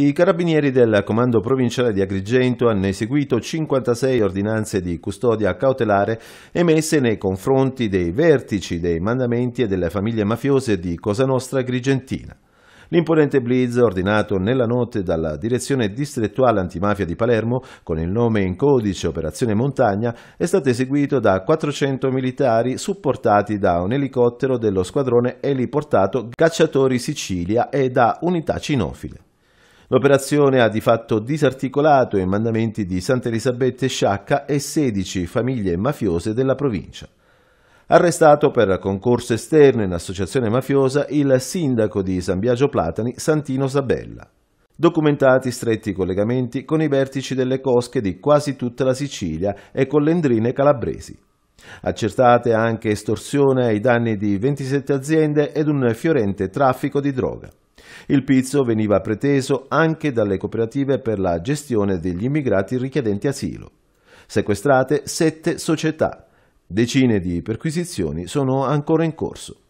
I carabinieri del Comando Provinciale di Agrigento hanno eseguito 56 ordinanze di custodia cautelare emesse nei confronti dei vertici dei mandamenti e delle famiglie mafiose di Cosa Nostra Agrigentina. L'imponente blitz ordinato nella notte dalla direzione distrettuale antimafia di Palermo con il nome in codice Operazione Montagna è stato eseguito da 400 militari supportati da un elicottero dello squadrone eliportato Cacciatori Sicilia e da unità cinofile. L'operazione ha di fatto disarticolato i mandamenti di Santa Elisabetta e Sciacca e 16 famiglie mafiose della provincia. Arrestato per concorso esterno in associazione mafiosa il sindaco di San Biagio Platani, Santino Sabella. Documentati stretti collegamenti con i vertici delle cosche di quasi tutta la Sicilia e con le endrine calabresi. Accertate anche estorsione ai danni di 27 aziende ed un fiorente traffico di droga. Il pizzo veniva preteso anche dalle cooperative per la gestione degli immigrati richiedenti asilo. Sequestrate sette società. Decine di perquisizioni sono ancora in corso.